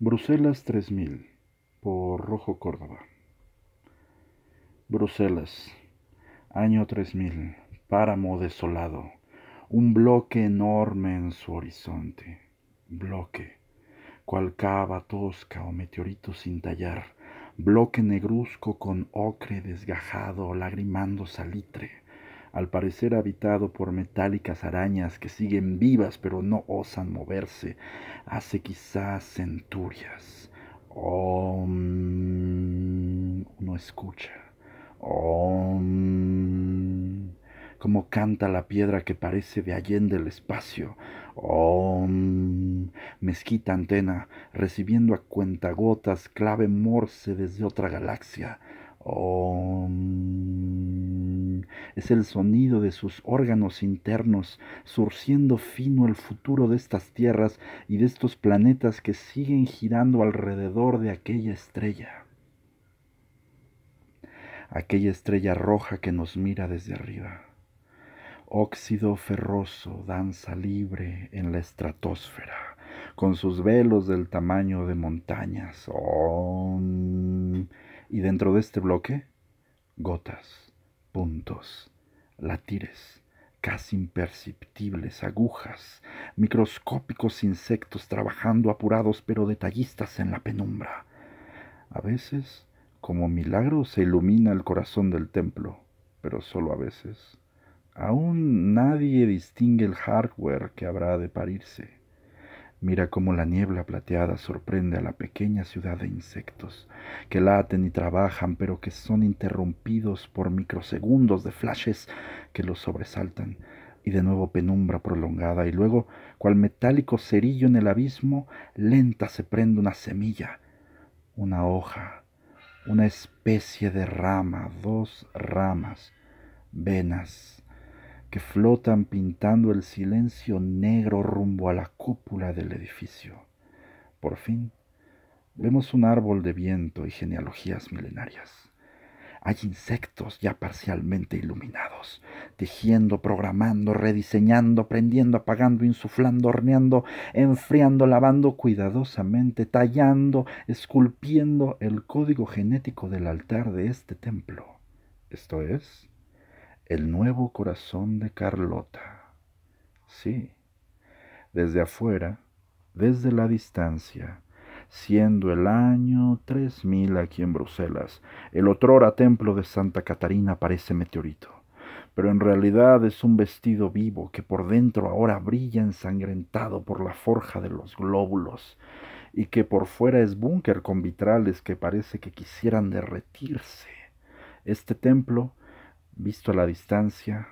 Bruselas 3000 por Rojo Córdoba. Bruselas, año 3000, páramo desolado, un bloque enorme en su horizonte, bloque, cual cava tosca o meteorito sin tallar, bloque negruzco con ocre desgajado, lagrimando salitre, al parecer habitado por metálicas arañas que siguen vivas pero no osan moverse, hace quizás centurias. Om, uno escucha. Om, como canta la piedra que parece de allende el espacio. Om, mezquita antena, recibiendo a cuentagotas clave morse desde otra galaxia. Om es el sonido de sus órganos internos, surciendo fino el futuro de estas tierras y de estos planetas que siguen girando alrededor de aquella estrella. Aquella estrella roja que nos mira desde arriba. Óxido ferroso danza libre en la estratosfera con sus velos del tamaño de montañas. y dentro de este bloque, gotas puntos, latires casi imperceptibles, agujas, microscópicos insectos trabajando apurados pero detallistas en la penumbra. A veces, como milagro, se ilumina el corazón del templo, pero solo a veces. Aún nadie distingue el hardware que habrá de parirse. Mira cómo la niebla plateada sorprende a la pequeña ciudad de insectos, que laten y trabajan, pero que son interrumpidos por microsegundos de flashes que los sobresaltan, y de nuevo penumbra prolongada, y luego, cual metálico cerillo en el abismo, lenta se prende una semilla, una hoja, una especie de rama, dos ramas, venas, que flotan pintando el silencio negro rumbo a la cúpula del edificio. Por fin, vemos un árbol de viento y genealogías milenarias. Hay insectos ya parcialmente iluminados, tejiendo, programando, rediseñando, prendiendo, apagando, insuflando, horneando, enfriando, lavando cuidadosamente, tallando, esculpiendo el código genético del altar de este templo. Esto es, el nuevo corazón de Carlota. Sí, desde afuera, desde la distancia, siendo el año 3000 aquí en Bruselas, el otrora templo de Santa Catarina parece meteorito, pero en realidad es un vestido vivo que por dentro ahora brilla ensangrentado por la forja de los glóbulos y que por fuera es búnker con vitrales que parece que quisieran derretirse. Este templo visto a la distancia,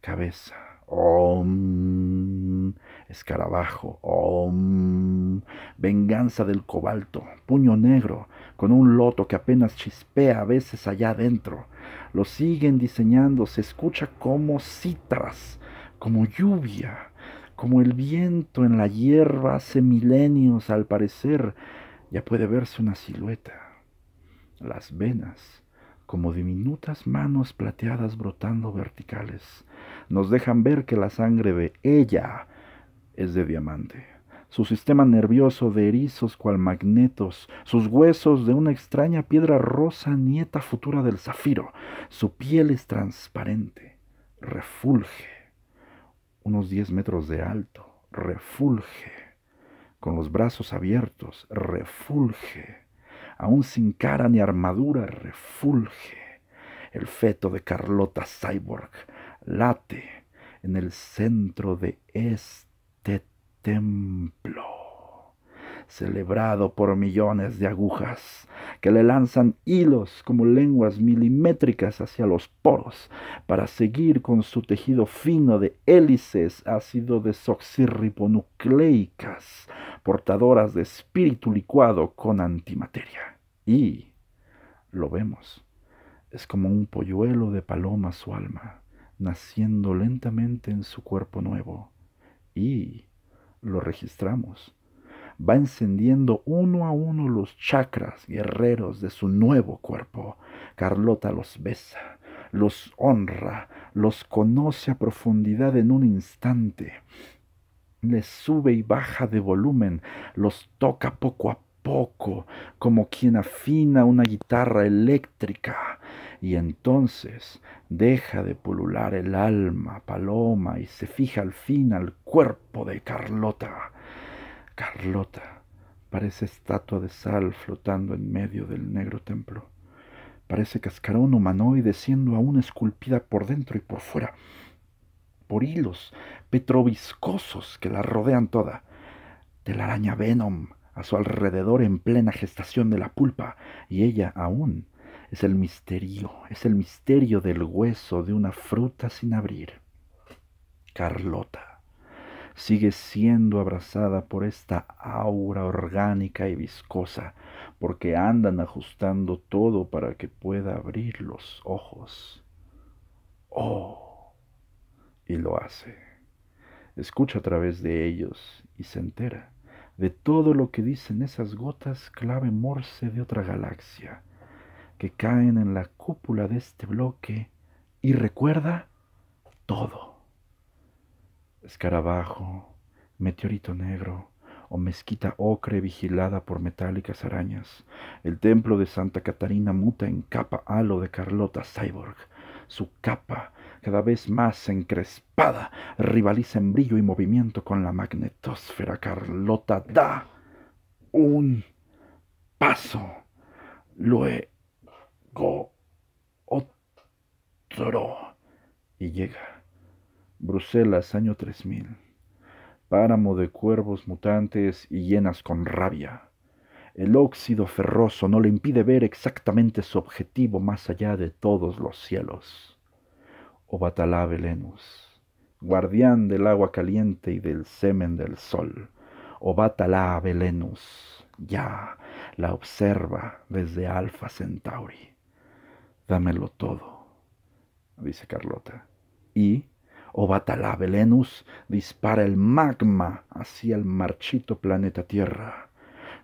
cabeza, om, escarabajo, om, venganza del cobalto, puño negro, con un loto que apenas chispea a veces allá adentro. Lo siguen diseñando, se escucha como citras, como lluvia, como el viento en la hierba hace milenios al parecer. Ya puede verse una silueta. Las venas como diminutas manos plateadas brotando verticales. Nos dejan ver que la sangre de ella es de diamante. Su sistema nervioso de erizos cual magnetos, sus huesos de una extraña piedra rosa nieta futura del zafiro, su piel es transparente, refulge, unos diez metros de alto, refulge, con los brazos abiertos, refulge aún sin cara ni armadura, refulge. El feto de Carlota Cyborg late en el centro de este templo celebrado por millones de agujas, que le lanzan hilos como lenguas milimétricas hacia los poros, para seguir con su tejido fino de hélices ácido desoxirribonucleicas, portadoras de espíritu licuado con antimateria. Y lo vemos. Es como un polluelo de paloma su alma, naciendo lentamente en su cuerpo nuevo. Y lo registramos va encendiendo uno a uno los chakras guerreros de su nuevo cuerpo. Carlota los besa, los honra, los conoce a profundidad en un instante. Les sube y baja de volumen, los toca poco a poco, como quien afina una guitarra eléctrica. Y entonces deja de pulular el alma, paloma, y se fija al fin al cuerpo de Carlota. Carlota parece estatua de sal flotando en medio del negro templo. Parece cascarón humanoide siendo aún esculpida por dentro y por fuera, por hilos petroviscosos que la rodean toda. De la araña Venom a su alrededor en plena gestación de la pulpa, y ella aún es el misterio, es el misterio del hueso de una fruta sin abrir. Carlota sigue siendo abrazada por esta aura orgánica y viscosa, porque andan ajustando todo para que pueda abrir los ojos. ¡Oh! Y lo hace. Escucha a través de ellos y se entera de todo lo que dicen esas gotas clave morse de otra galaxia, que caen en la cúpula de este bloque y recuerda todo escarabajo, meteorito negro o mezquita ocre vigilada por metálicas arañas. El templo de Santa Catarina muta en capa halo de Carlota Cyborg. Su capa, cada vez más encrespada, rivaliza en brillo y movimiento con la magnetosfera. Carlota da un paso, luego otro y llega. Bruselas, año 3000. Páramo de cuervos mutantes y llenas con rabia. El óxido ferroso no le impide ver exactamente su objetivo más allá de todos los cielos. Obatalá Belenus, guardián del agua caliente y del semen del sol. Obatalá Belenus, ya la observa desde Alfa Centauri. Dámelo todo, dice Carlota. Y o Belenus dispara el magma hacia el marchito planeta Tierra.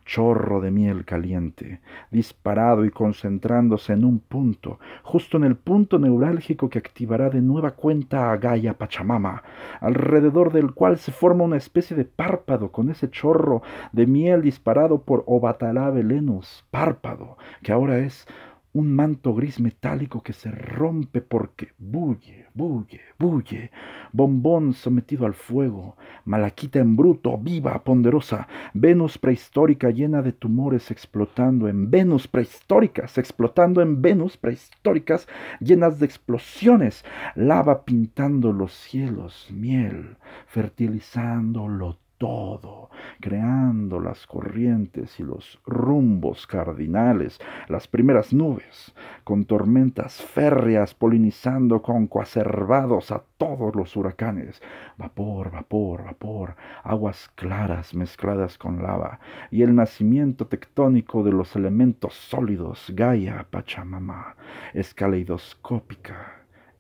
Chorro de miel caliente, disparado y concentrándose en un punto, justo en el punto neurálgico que activará de nueva cuenta a Gaia Pachamama, alrededor del cual se forma una especie de párpado con ese chorro de miel disparado por Obatalá Belenus, párpado, que ahora es un manto gris metálico que se rompe porque bulle, bulle, bulle, bombón sometido al fuego, malaquita en bruto, viva, ponderosa, Venus prehistórica llena de tumores explotando en Venus prehistóricas, explotando en Venus prehistóricas llenas de explosiones, lava pintando los cielos, miel, fertilizando lo todo, creando las corrientes y los rumbos cardinales, las primeras nubes, con tormentas férreas polinizando con coacervados a todos los huracanes, vapor, vapor, vapor, aguas claras mezcladas con lava, y el nacimiento tectónico de los elementos sólidos, Gaia, Pachamama, es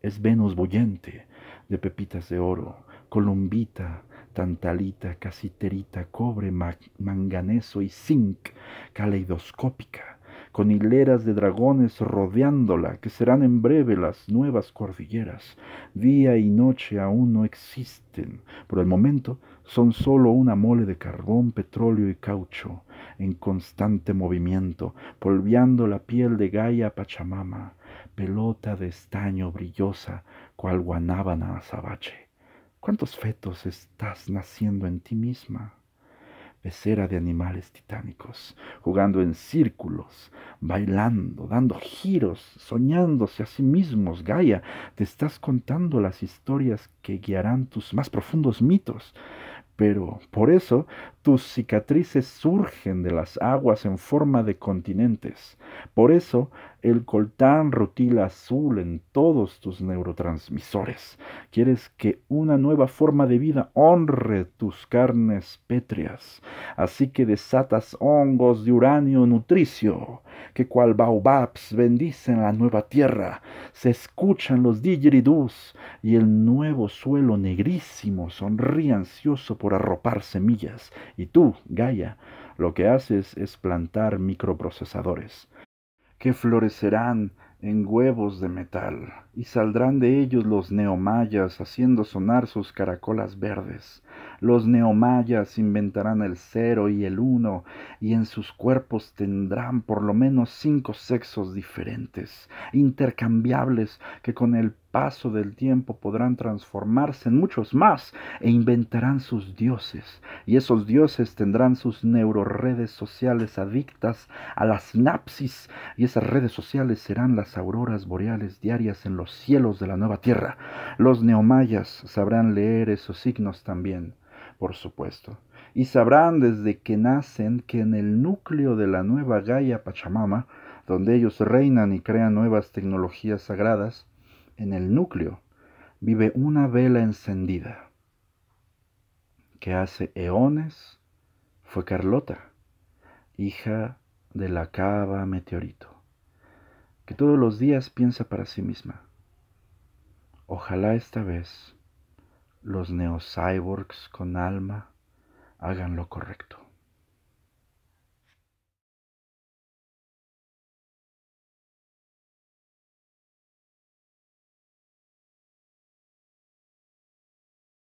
es Venus bullente, de pepitas de oro, columbita, Pantalita, casiterita, cobre, manganeso y zinc, caleidoscópica, con hileras de dragones rodeándola, que serán en breve las nuevas cordilleras. Día y noche aún no existen. Por el momento son solo una mole de carbón, petróleo y caucho, en constante movimiento, polviando la piel de Gaia Pachamama, pelota de estaño brillosa, cual guanábana azabache ¿Cuántos fetos estás naciendo en ti misma? Pecera de animales titánicos, jugando en círculos, bailando, dando giros, soñándose a sí mismos, Gaia, te estás contando las historias que guiarán tus más profundos mitos, pero por eso tus cicatrices surgen de las aguas en forma de continentes. Por eso el coltán rutila azul en todos tus neurotransmisores. Quieres que una nueva forma de vida honre tus carnes pétreas. Así que desatas hongos de uranio nutricio, que cual baobabs bendicen la nueva tierra. Se escuchan los didgeridús y el nuevo suelo negrísimo sonríe ansioso por arropar semillas y tú, Gaia, lo que haces es plantar microprocesadores, que florecerán en huevos de metal, y saldrán de ellos los neomayas haciendo sonar sus caracolas verdes. Los neomayas inventarán el cero y el uno, y en sus cuerpos tendrán por lo menos cinco sexos diferentes, intercambiables, que con el paso del tiempo podrán transformarse en muchos más e inventarán sus dioses, y esos dioses tendrán sus neuroredes sociales adictas a la sinapsis, y esas redes sociales serán las auroras boreales diarias en los cielos de la nueva tierra. Los neomayas sabrán leer esos signos también, por supuesto y sabrán desde que nacen que en el núcleo de la nueva Gaia Pachamama, donde ellos reinan y crean nuevas tecnologías sagradas, en el núcleo vive una vela encendida que hace eones fue Carlota, hija de la cava meteorito, que todos los días piensa para sí misma. Ojalá esta vez los neocyborgs con alma hagan lo correcto.